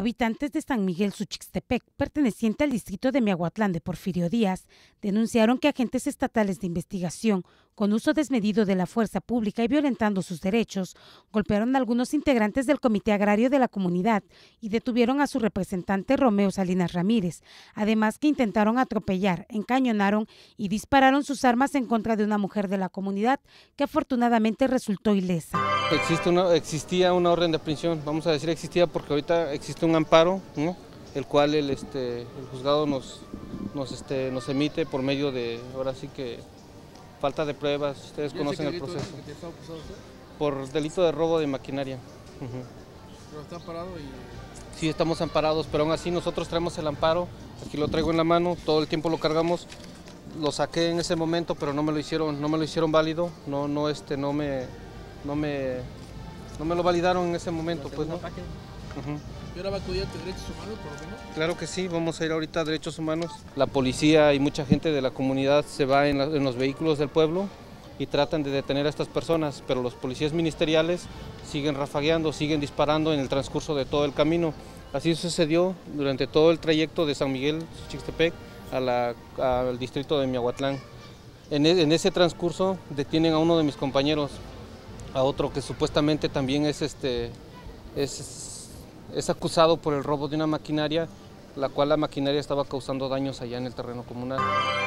Habitantes de San Miguel Suchixtepec, perteneciente al distrito de Miahuatlán de Porfirio Díaz, denunciaron que agentes estatales de investigación, con uso desmedido de la fuerza pública y violentando sus derechos, golpearon a algunos integrantes del Comité Agrario de la comunidad y detuvieron a su representante Romeo Salinas Ramírez, además que intentaron atropellar, encañonaron y dispararon sus armas en contra de una mujer de la comunidad que afortunadamente resultó ilesa existía una orden de prisión, vamos a decir existía porque ahorita existe un amparo, el cual el, este, juzgado este, nos, emite por medio de, ahora sí que, falta de pruebas, ustedes conocen el proceso. Por delito de robo de maquinaria. ¿Pero está amparado Sí, estamos amparados, pero aún así nosotros traemos el amparo, aquí lo traigo en la mano, todo el tiempo lo cargamos, lo saqué en ese momento, pero no me lo hicieron, no me lo hicieron válido, no, no, este, no me no me, me lo validaron en ese momento. Pues, ¿no? ¿Y derechos humanos, Claro que sí, vamos a ir ahorita a derechos humanos. La policía y mucha gente de la comunidad se va en, los vehículos del pueblo y tratan de detener a estas personas, pero los policías ministeriales siguen rafagueando, siguen disparando en el transcurso de todo el camino. Así sucedió durante todo el trayecto de San Miguel, Chixtepec, a al distrito de Miahuatlán. E, en ese transcurso detienen a uno de mis compañeros, a otro que supuestamente también es, este, es, acusado por el robo de una maquinaria la cual la maquinaria estaba causando daños allá en el terreno comunal.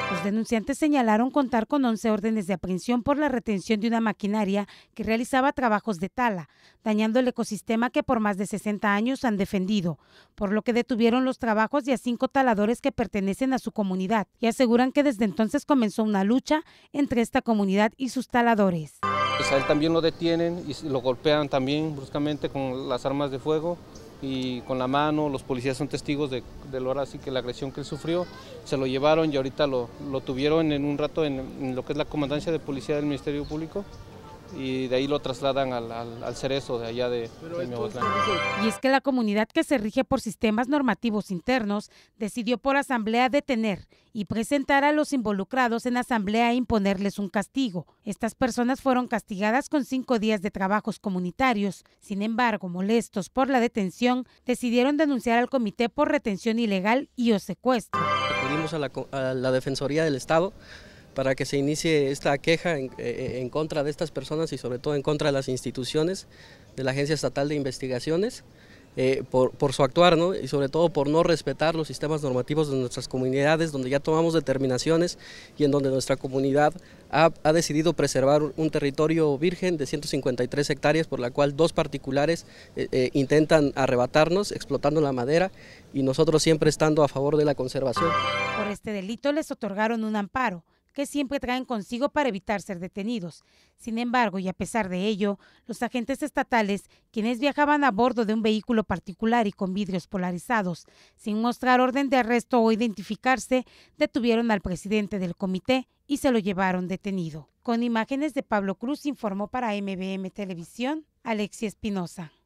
Los denunciantes señalaron contar con 11 órdenes de aprehensión por la retención de una maquinaria que realizaba trabajos de tala, dañando el ecosistema que por más de 60 años han defendido, por lo que detuvieron los trabajos de a cinco taladores que pertenecen a su comunidad y aseguran que desde entonces comenzó una lucha entre esta comunidad y sus taladores. Pues, a él también lo detienen y lo golpean también bruscamente con las armas de fuego y con la mano, los policías son testigos de, de lo así que la agresión que él sufrió, se lo llevaron y ahorita lo, tuvieron en un rato en, en lo que es la comandancia de policía del Ministerio Público y de ahí lo trasladan al, al, cerezo de allá de, de Y es que la comunidad que se rige por sistemas normativos internos decidió por asamblea detener y presentar a los involucrados en asamblea e imponerles un castigo. Estas personas fueron castigadas con cinco días de trabajos comunitarios. Sin embargo, molestos por la detención, decidieron denunciar al comité por retención ilegal y o secuestro. Acudimos a la Defensoría del Estado para que se inicie esta queja eh, eh, en, contra de estas personas y sobre todo en contra de las instituciones de la Agencia Estatal de Investigaciones eh, por, su actuar y sobre todo por no respetar los sistemas normativos de nuestras comunidades donde ya tomamos determinaciones y en donde nuestra comunidad ha, decidido preservar un territorio virgen de 153 hectáreas por la cual dos particulares intentan arrebatarnos explotando la madera y nosotros siempre estando a favor de la conservación. Por este delito les otorgaron un amparo que siempre traen consigo para evitar ser detenidos. Sin embargo, y a pesar de ello, los agentes estatales, quienes viajaban a bordo de un vehículo particular y con vidrios polarizados, sin mostrar orden de arresto o identificarse, detuvieron al presidente del comité y se lo llevaron detenido. Con imágenes de Pablo Cruz informó para MBM Televisión Alexia Espinosa.